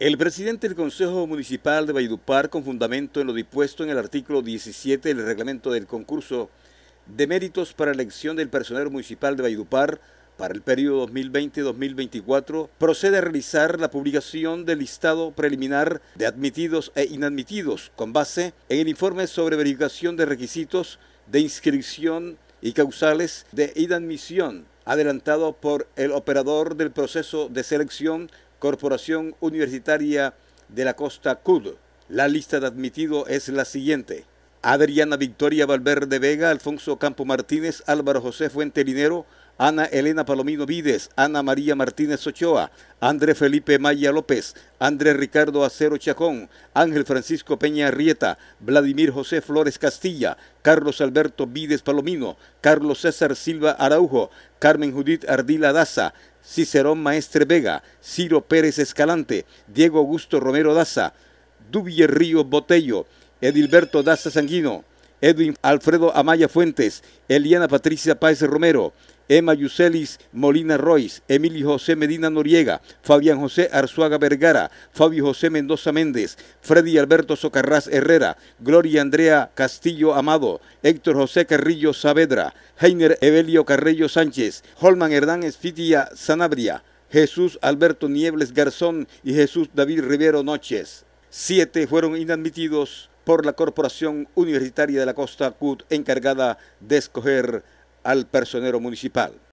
El presidente del Consejo Municipal de Valledupar, con fundamento en lo dispuesto en el artículo 17 del reglamento del concurso de méritos para elección del personal municipal de Valledupar para el periodo 2020-2024, procede a realizar la publicación del listado preliminar de admitidos e inadmitidos con base en el informe sobre verificación de requisitos de inscripción y causales de inadmisión adelantado por el operador del proceso de selección Corporación Universitaria de la Costa CUD. La lista de admitido es la siguiente. Adriana Victoria Valverde Vega, Alfonso Campo Martínez, Álvaro José Fuente Linero, Ana Elena Palomino Vides, Ana María Martínez Ochoa, André Felipe Maya López, André Ricardo Acero Chacón, Ángel Francisco Peña Rieta, Vladimir José Flores Castilla, Carlos Alberto Vides Palomino, Carlos César Silva Araujo, Carmen Judith Ardila Daza, Cicerón Maestre Vega, Ciro Pérez Escalante, Diego Augusto Romero Daza, Dubier Río Botello, Edilberto Daza Sanguino, Edwin Alfredo Amaya Fuentes, Eliana Patricia Páez Romero, Emma Yuselis Molina Royce, Emilio José Medina Noriega, Fabián José Arzuaga Vergara, Fabio José Mendoza Méndez, Freddy Alberto Socarrás Herrera, Gloria Andrea Castillo Amado, Héctor José Carrillo Saavedra, Heiner Evelio Carrillo Sánchez, Holman Hernán Esfitia Sanabria, Jesús Alberto Niebles Garzón y Jesús David Rivero Noches. Siete fueron inadmitidos por la Corporación Universitaria de la Costa CUT encargada de escoger al personero municipal.